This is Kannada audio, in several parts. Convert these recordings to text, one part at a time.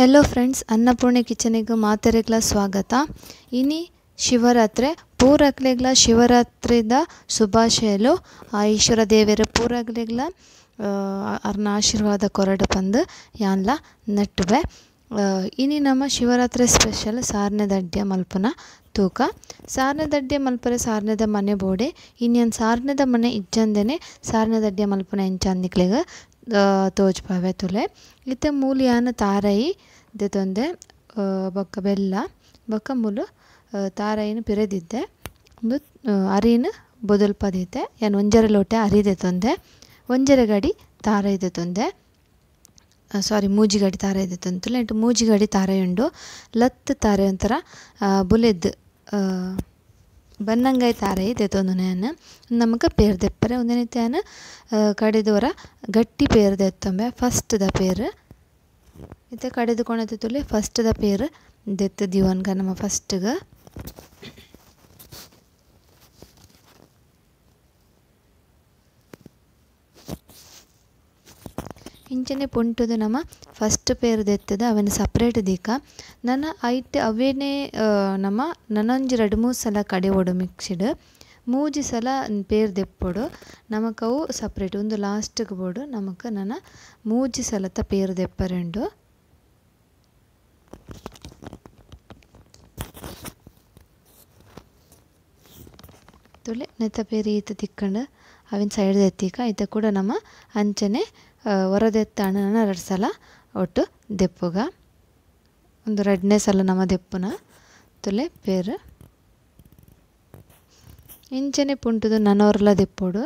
ಹೆಲೋ ಫ್ರೆಂಡ್ಸ್ ಅನ್ನಪೂರ್ಣೆ ಕಿಚನಿಗೆ ಮಾತರೆಗಳ ಸ್ವಾಗತ ಇನಿ ಶಿವರಾತ್ರಿ ಪೂರಕ್ಲೆಗ್ಲ ಶಿವರಾತ್ರಿದ ಶುಭಾಶಯಲು ಆ ಈಶ್ವರ ದೇವರ ಪೂರಕ್ಲೆಗ್ಲ ಅರ್ನ ಆಶೀರ್ವಾದ ಕೊರಡು ಬಂದು ಯಾನ್ಲ ನೆಟ್ಟುವೆ ಇನಿ ನಮ್ಮ ಶಿವರಾತ್ರಿ ಸ್ಪೆಷಲ್ ಸಾರ್ನೆದಡ್ಯ ಮಲ್ಪನ ತೂಕ ಸಾರ್ನೆದಡ್ಯ ಮಲ್ಪರೆ ಸಾರ್ನೆದ ಮನೆ ಬೋಡೆ ಇನ್ನೇನು ಸಾರ್ನೆದ ಮನೆ ಇಜ್ಜಂದೇನೆ ಸಾರ್ನೆದಡ್ಯ ಮಲ್ಪನ ಎಂಚಾಂದಿಕ್ಲಿಗೆ ತೋಜ್ಪಾವೆ ತುಲೆ ಇತ್ತೆ ಮೂಲ ಯಾನ ತಾರಯಿ ತೊಂದೆ ಬೊಕ್ಕ ಬೆಲ್ಲ ಬೊಕ್ಕ ಮೂಲು ತಾರಯಿನ ಪಿರೆದಿದ್ದೆ ಉಂದು ಅರಿನ ಬೊದಲ್ಪದೀತೆ ಯಾನ್ ಒಂಜರೆ ಲೋಟೆ ಅರಿದೆ ತೊಂದೆ ಒಂಜರ ಗಡಿ ತಾರ ಇದೆ ತೊಂದೆ ಸಾರಿ ಮೂಜಿ ಗಡಿ ತಾರ ಇದೆ ತಂತುಲೆ ಎಂಟು ಮೂಜಿ ಗಡಿ ತಾರೆಯುಂಡು ಲತ್ತು ತಾರೆ ಒಂಥರ ಬುಲೆದ್ದು ಬಂದಂಗೈತೆ ಆ ರೈತೆತ್ತೊಂದುನೆಯನ್ನು ನಮಗೆ ಪೇರ್ದೆಪ್ಪರೆ ಒಂದನೇತೆಯನ್ನು ಕಡಿದವರ ಗಟ್ಟಿ ಪೇರ್ದೆತ್ತೊಂಬೆ ಫಸ್ಟ್ದ ಪೇರ್ ಇತ್ತೆ ಫಸ್ಟ್ ದ ಪೇರ್ ದೆತ್ತ ದೀವನ್ಗ ನಮ್ಮ ಫಸ್ಟ್ಗೆ ಇಂಚನೆ ಪುಂಟುದು ನಮ ಫಸ್ಟ್ ಪೇರ್ ದೆತ್ತದ ಅವನ ಸಪ್ರೇಟ್ ದೀಕ ನನ್ನ ಐಟ್ ಅವೇನೇ ನಮ್ಮ ನನೊಂಜಿ ರಡ್ಡು ಮೂರು ಸಲ ಕಡೆ ಓಡು ಮಿಕ್ಸ್ಡ್ ಮೂಜಿ ಸಲ ಪೇರ್ ದೆಪ್ಪಡು ನಮಕವು ಸಪ್ರೇಟ್ ಒಂದು ಲಾಸ್ಟ್ಗೆ ಬೋಡು ನಮಕ್ ನನ್ನ ಮೂಜಿ ಸಲತ ಪೇರ್ ದೆಪ್ಪರೆಂಡು ತೊಳೆ ನೆತ್ತ ಪೇರಿ ಈತ ತಿಕ್ಕಂಡು ಅವಿನ ಸೈಡ್ ದೆತ್ತೀಕ ಈತ ಕೂಡ ನಮ್ಮ ಅಂಚನೆ వరదెత్తాను ಎರಡು ಸಲ ಒಟ್ಟು ದೆಪ್ಪುಗ ಒಂದು ಎರಡನೇ ಸಲ ನಮ್ಮ ದೆಪ್ಪನ ತುಲೆ ಪೇರು ಇಂಚನೆ ಪುಂಟುದು ನನವರ್ಲ ದೆಪ್ಪೋಡು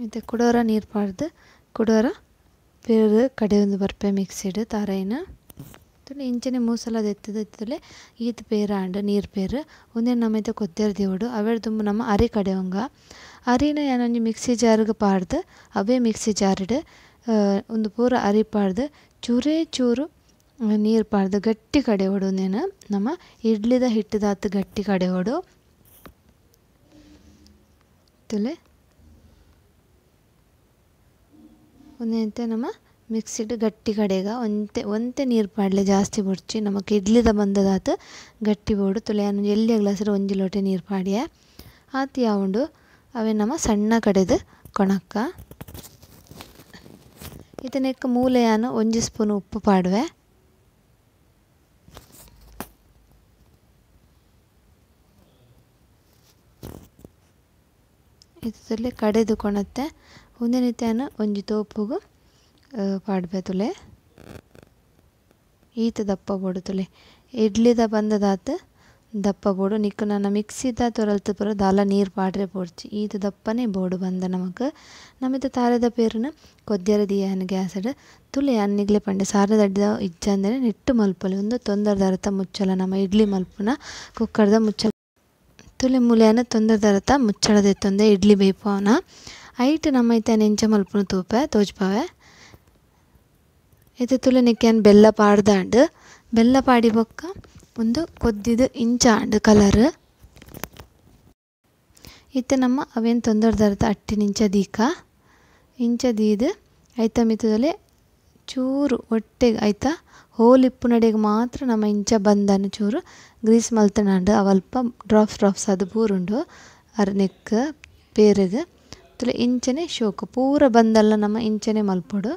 ಮತ್ತು ಕುಡೋರ ನೀರು ಪಾಡ್ದು ಕುಡೋರ ಪೇರು ಕಡೆ ಒಂದು ಬರ್ಪೆ ಮಿಕ್ಸಿಡು ತಾರೈನ ತುನಿ ಇಂಚನೆ ಮೂಸಲ ದೆತ್ತುದು ಇತ್ತುಲೆ ಈತ್ ಪೇರ ಆಂಡ್ ನೀರ್ ಪೇರ್ ಉಂದೆನ್ ನಮೈತೆ ಕೊತ್ತೆರೆ ದೀವೊಡು ಅವೆಡ್ ದುಂಬು ನಮ ಅರಿ ಕಡೆಯೊಂಗ ಅರಿನ ಯಾನೊಂಜಿ ಮಿಕ್ಸಿ ಜಾರ್ಗ್ ಪಾಡ್ದ್ ಅವೇ ಮಿಕ್ಸಿ ಜಾರ್ಡ್ ಒಂದು ಪೂರ ಅರಿ ಪಾಡ್ದ್ ಚೂರೇ ಚೂರು ನೀರು ಪಾಡ್ದು ಗಟ್ಟಿ ಕಡೆಯೋಡು ನೇನು ನಮ್ಮ ಇಡ್ಲಿದ ಹಿಟ್ಟದಾತ ಗಟ್ಟಿ ಕಡೆಯೋಡು ತುಲೆ ಒಂದಂತೆ ನಮ್ಮ ಮಿಕ್ಸಿಡ್ ಗಟ್ಟಿ ಕಡೆಗ ಒಂತೆ ಒಂತೆ ನೀರು ಪಾಡ್ಲೆ ಜಾಸ್ತಿ ಬುಡ್ಚಿ ನಮಕ್ ಇಡ್ಲಿದ ಬಂದದಾತ ಗಟ್ಟಿ ಬೋಡು ತುಲೆಯನ್ನು ಎಲ್ಲಿಯ ಗ್ಲಾಸರು ಒಂಜಿ ಲೋಟೆ ನೀರು ಪಾಡ್ಯ ಆತ ಯಾವುಂಡು ಅವೆ ನಮ್ಮ ಸಣ್ಣ ಕಡೆದು ಕೊಣಕ್ಕ ಇದನ್ನೆಕ್ಕ ಮೂಲೆಯನ್ನು ಒಂಜಿ ಸ್ಪೂನ್ ಉಪ್ಪು ಪಾಡುವೆ ಇದರಲ್ಲಿ ಕಡೆದು ಕೊಣತ್ತೆ ಒಂದನೇ ಒಂಜಿ ತೋಪುಗು ಪಾಡ್ಬೆ ತುಲೆ ಈತ ದಪ್ಪ ಬೋಡು ತುಲೆ ಇಡ್ಲಿದ ಬಂದದಾತ ದಪ್ಪ ಬೋಡು ನಿಕ್ಕು ನನ್ನ ಮಿಕ್ಸಿದ ತೊರಲ್ತು ಪುರ ದಾಲ ನೀರು ಪಾಡ್ರೆ ಪೋಡ್ಚಿ ಈತ ದಪ್ಪನೇ ಬೋಡು ಬಂದ ನಮಕ್ ನಮಿತ ತಾರದ ಪೇರನ ಕೊದ್ಯರ ದಿಯಾನ ಗ್ಯಾಸಡ್ ತುಲೆ ಅನ್ನಿಗ್ಲೆ ಪಂಡೆ ಸಾರದ ಇಜ್ಜ ಇಜ್ಜಂದರೆ ನೆಟ್ಟು ಮಲ್ಪಲಿ ಒಂದು ತೊಂದರೆದ ಅರ್ಥ ಮುಚ್ಚಲ ನಮ್ಮ ಇಡ್ಲಿ ಮಲ್ಪನ ಕುಕ್ಕರ್ದ ಮುಚ್ಚಲ ತುಲೆ ಮೂಲೆಯನ್ನು ತೊಂದರೆ ಅರ್ಥ ಮುಚ್ಚಳದೆ ತೊಂದರೆ ಇಡ್ಲಿ ಬೇಪವನ ಅವನ ಐಟ್ ನಮ್ಮ ಐತೆ ನೆಂಚ ಮಲ್ಪುನ ತೂಪೆ ತೋಜ್ಪಾವೆ ಎತ್ತೆ ನೆಕ್ಕಿಯಾನ್ ಬೆಲ್ಲ ಪಾಡ್ದಾಂಡ್ ಬೆಲ್ಲ ಪಾಡಿ ಬೊಕ್ಕ ಉಂದು ಇಂಚ ಅಂಡ್ ಕಲರ್ ಇತ್ತೆ ನಮ್ಮ ಅವೇನು ತೊಂದರದರ್ದ ಅಟ್ಟಿನ ಇಂಚ ದೀಕ ಇಂಚ ದೀದ್ ಐತ ಮಿತದಲ್ಲೇ ಚೂರು ಒಟ್ಟೆಗೆ ಆಯ್ತಾ ಹೋಲಿಪ್ಪು ನಡೆಗೆ ಮಾತ್ರ ನಮ್ಮ ಇಂಚ ಬಂದನು ಚೂರು ಗ್ರೀಸ್ ಮಲ್ತನಾಂಡು ಅವಲ್ಪ ಡ್ರಾಪ್ಸ್ ಡ್ರಾಪ್ಸ್ ಅದು ಪೂರುಂಡು ಅರ್ ನೆಕ್ ಪೇರಿಗೆ ತುಲೆ ಇಂಚನೆ ಶೋಕು ಪೂರ ಬಂದಲ್ಲ ನಮ್ಮ ಇಂಚನೆ ಮಲ್ಪಡು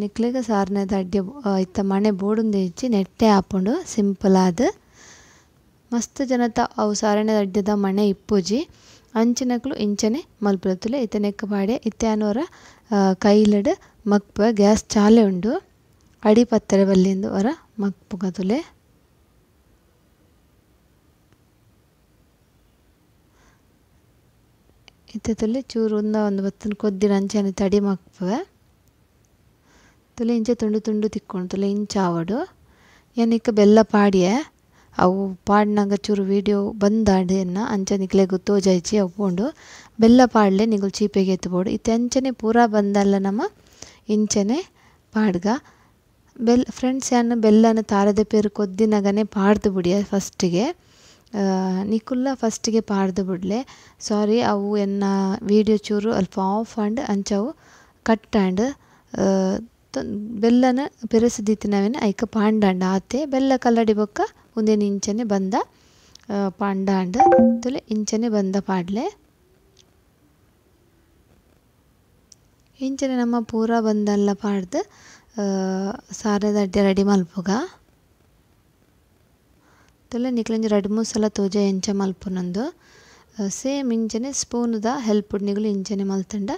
നിക്ലിക്ക് സാറിന് ಅಡ್ಡೆ ಇತ್ತ ಮಣೆ ಬೋಡುಂದು ಇಜ್ಜಿ ನೆಟ್ಟೆ ಆಪುಂಡು ಸಿಂಪಲ್ ಆದ್ ಮಸ್ತ್ ಜನತ ಅವು ಸಾರಣೆ ಅಡ್ಡದ ಮಣೆ ಇಪ್ಪುಜಿ ಅಂಚಿನಕ್ಲು ಇಂಚನೆ ಮಲ್ಪುಲತ್ತುಲೆ ಇತ್ತೆ ನೆಕ್ಕ ಪಾಡೆ ಇತ್ತೆನೋರ ಕೈಲಡ್ ಮಕ್ಪ ಗ್ಯಾಸ್ ಚಾಲೆ ಉಂಡು ಅಡಿ ಪತ್ತರೆ ಬಲ್ಲಿಂದು ಹೊರ ತುಲೆ ಇತ್ತೆ ತುಲೆ ಚೂರು ಉಂದ ಒಂದು ಬತ್ತನ ಕೊದ್ದಿನ ಅಂಚನೆ ತಡಿ ಮಕ್ಪುವೆ ಇಂಚೆ ತುಂಡು ತುಂಡು ತಿಕ್ಕೊಂಡು ಇಂಚ ಆವಡು ಯಾನಿಕ್ ಬೆಲ್ಲ ಪಾಡ್ಯೆ ಅವು ಪಾಡ್ನಾಗ ಚೂರು ವೀಡಿಯೋ ಎನ್ನ ಅಂಚ ನಿಕ್ಲೆ ಗೊತ್ತೋ ಅವು ಪೋಂಡು ಬೆಲ್ಲ ಪಾಡ್ಲೆ ನಿಗುಲ್ ಚೀಪೆಗೆ ಎತ್ತಬೋಡು ಇತ್ತೆ ಅಂಚನೆ ಪೂರ ಬಂದಲ್ಲ ನಮ್ಮ ಇಂಚನೆ ಪಾಡ್ಗ ಬೆಲ್ ಫ್ರೆಂಡ್ಸ್ ಯಾನ್ ಬೆಲ್ಲನ ತಾರದ ಪೇರು ಕೊದ್ದಿನಾಗನೇ ಪಾಡ್ದು ಬಿಡಿಯ ಫಸ್ಟಿಗೆ ನಿಕುಲ್ಲ ಫಸ್ಟಿಗೆ ಪಾಡ್ದು ಬಿಡ್ಲೆ ಸಾರಿ ಅವು ಎನ್ನ ವೀಡಿಯೋ ಚೂರು ಅಲ್ಪ ಆಫ್ ಆಂಡ್ ಅಂಚವು ಕಟ್ ಆಂಡ್ ಬೆಲ್ಲನ ಪೆರಸದಿತ್ತಿನವೆನ್ ಐಕ ಪಾಂಡಾಂಡ ಆತೆ ಬೆಲ್ಲ ಕಲ್ಲಡಿ ಬೊಕ್ಕ ಒಂದೇನು ಇಂಚನೆ ಬಂದ ಪಾಂಡಾಂಡ ತುಲೆ ಇಂಚನೆ ಬಂದ ಪಾಡ್ಲೆ ಇಂಚನೆ ನಮ್ಮ ಪೂರ ಬಂದಲ್ಲ ಪಾಡ್ದು ಸಾರದ ಅಡ್ಡೆ ರೆಡಿ ಮಲ್ಪುಗ ತುಲೆ ನಿಕ್ಲಂಜಿ ಎರಡು ಮೂರು ಸಲ ತೂಜೆ ಎಂಚ ಮಲ್ಪುನಂದು ಸೇಮ್ ಇಂಚನೆ ಸ್ಪೂನ್ದ ಹೆಲ್ಪುಡ್ ನಿಗುಲು ಇಂಚನೆ ಮಲ್ತಂಡ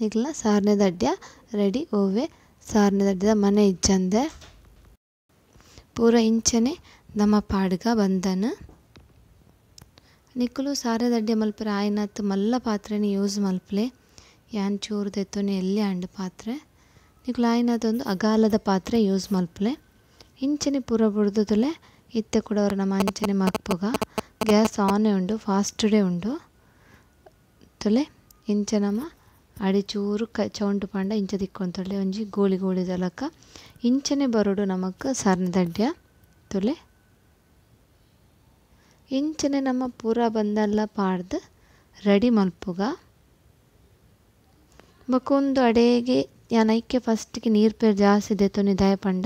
ನಿಕ್ಲ ಸಾರನೆ ದಡ್ಯ ರೆಡಿ ಓವೆ ದಡ್ಡದ ಮನೆ ಇಜ್ಜಂದೆ ಪೂರ ಇಂಚನೆ ನಮ್ಮ ಪಾಡ್ಗ ಬಂದನು ನಿಕುಲು ಸಾರೆ ದಡ್ಡೆ ಮಲ್ಪರೆ ಆಯ್ನತ್ತು ಮಲ್ಲ ಪಾತ್ರೆನೇ ಯೂಸ್ ಮಲ್ಪಲೆ ಯಾನ್ ಚೂರು ತೆತ್ತೋನೆ ಎಲ್ಲಿ ಅಂಡ್ ಪಾತ್ರೆ ನಿಕ್ಕುಲು ಆಯ್ನದೊಂದು ಅಗಾಲದ ಪಾತ್ರೆ ಯೂಸ್ ಮಲ್ಪಲೆ ಇಂಚನೆ ಪೂರ ಬುಡ್ದಲೆ ಇತ್ತೆ ಕೂಡ ಅವ್ರ ನಮ್ಮ ಅಂಚನೆ ಮಲ್ಪುಗ ಗ್ಯಾಸ್ ಆನೇ ಉಂಡು ಫಾಸ್ಟ್ಡೇ ಉಂಡು ತಲೆ ಇಂಚ ನಮ್ಮ ಅಡಿ ಚೂರು ಕ ಚೌಂಡು ಪಂಡ ಇಂಚ ದಿಕ್ಕೊಂತೊಳ್ಳೆ ಒಂಜಿ ಗೋಳಿ ಗೋಳಿ ದಲಕ ಇಂಚನೆ ಬರೋಡು ನಮಕ್ ಸಾರ್ನ ದಡ್ಯ ತೊಲೆ ಇಂಚನೆ ನಮ್ಮ ಪೂರ ಬಂದಲ್ಲ ಪಾಡ್ದು ರೆಡಿ ಮಲ್ಪುಗ ಬಕೊಂದು ಅಡೆಗೆ ಯಾನೈಕೆ ಫಸ್ಟ್ಗೆ ನೀರು ಪೇರು ಜಾಸ್ತಿ ದೆತ್ತೊನಿ ದಯಪಂಡ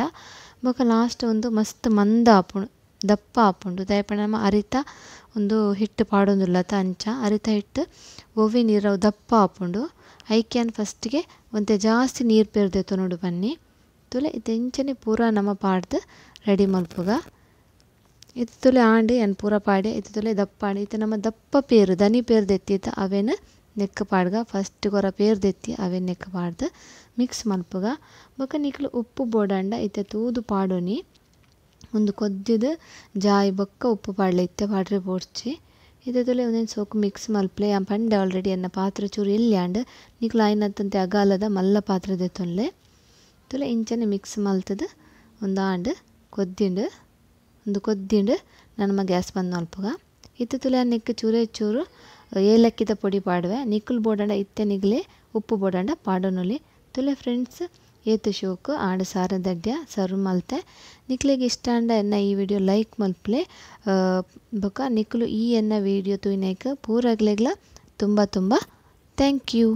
ಬೊಕ ಲಾಸ್ಟ್ ಒಂದು ಮಸ್ತ್ ಮಂದ ಆಪುಣು ದಪ್ಪ ಆಪುಂಡು ದಯಪಂಡ ನಮ್ಮ ಅರಿತ ಒಂದು ಹಿಟ್ಟು ಪಾಡೊಂದುಲ್ಲ ಅಂಚ ಅರಿತ ಹಿಟ್ಟು ಒವಿ ನೀರವು ದಪ್ಪ ಆಪುಂಡು ಫಸ್ಟ್ ಫಸ್ಟಿಗೆ ಒಂತೆ ಜಾಸ್ತಿ ನೀರು ಪೆರ್ದೇತು ನೋಡು ಬನ್ನಿ ಇದು ಇಂಚನೆ ಪೂರ ನಮ್ಮ ಪಾಡ್ದು ರೆಡಿ ಮಲ್ಪುಗ ಇತ್ತು ತೊಲೆ ಆಂಡಿ ಏನು ಪೂರ ಪಾಡಿ ಇದು ತೊಲೆ ದಪ್ಪ ಆಡಿ ಇತ್ತು ನಮ್ಮ ದಪ್ಪ ಪೇರು ದನಿ ಪೇರ್ದೆತ್ತಿ ಅವೇನು ಅವೇನ ನೆಕ್ಕ ಪಾಡ್ಗ ಫಸ್ಟ್ ಕೊರ ಪೇರ್ದೆತ್ತಿ ಅವೇನು ನೆಕ್ಕ ಪಾಡ್ದು ಮಿಕ್ಸ್ ಮಲ್ಪುಗ ಬಕ ನಿಕ್ಲು ಉಪ್ಪು ಬೋಡಂಡ ಇತ್ತೆ ತೂದು ಪಾಡೋನಿ ಒಂದು ಕೊದ್ದಿದ ಜಾಯಿ ಬೊಕ್ಕ ಉಪ್ಪು ಪಾಡ್ಲೆ ಇತ್ತೆ ಪಾಡ್ರಿ ಬೋಡ್ಚಿ ಇತ್ತ ತುಲೆ ಸೋಕು ಮಿಕ್ಸ್ ಮಲ್ಪೆ ಆ ಪಂಡ ಆಲ್ರೆಡಿ ಅನ್ನ ಪಾತ್ರೆ ಚೂರು ಇಲ್ಲಿ ಹಾಂಡ ನಿಕ್ಲು ಐನತ್ತಂತೆ ಅಗಾಲದ ಮಲ್ಲ ಪಾತ್ರೆದೆ ತುನ್ಲೆ ತೊಲೆ ಇಂಚನೆ ಮಿಕ್ಸ್ ಮಲ್ತದ ಒಂದು ಆಂಡ್ ಕೊದ್ದಿಂಡು ಒಂದು ಕೊದ್ದಿಂಡು ನನ್ನ ಗ್ಯಾಸ್ ಬಂದು ಮಲ್ಪಗ ಇತ್ತ ತುಲೆ ಅನ್ನಿಕ್ಕಿ ಚೂರೇ ಚೂರು ಏಲಕ್ಕಿದ ಪೊಡಿ ಪಾಡ್ವೆ ಬೋಡಾಂಡ ಇತ್ತೆ ಇತ್ತನಿಗಲಿ ಉಪ್ಪು ಬೋಡಾಂಡ ಪಾಡೋನಲಿ ತೊಲೆ ಫ್ರೆಂಡ್ಸ್ ಏತು ಶೋಕು ಆಡು ಸಾರದಡ್ಯ ಸರ್ವ್ ಮಲ್ತೆ ನಿಕ್ಲೆಗ್ ಇಷ್ಟಾಂಡ ಎನ್ನ ಈ ವಿಡಿಯೋ ಲೈಕ್ ಮಲ್ಪಲೆ ಬೊಕ ನಿಕ್ಲು ಈ ಎನ್ನ ವಿಡಿಯೋ ತೂಯ್ನೇಕ ಪೂರಗ್ಲೆಗ್ಲ ತುಂಬ ತುಂಬ ಥ್ಯಾಂಕ್ ಯು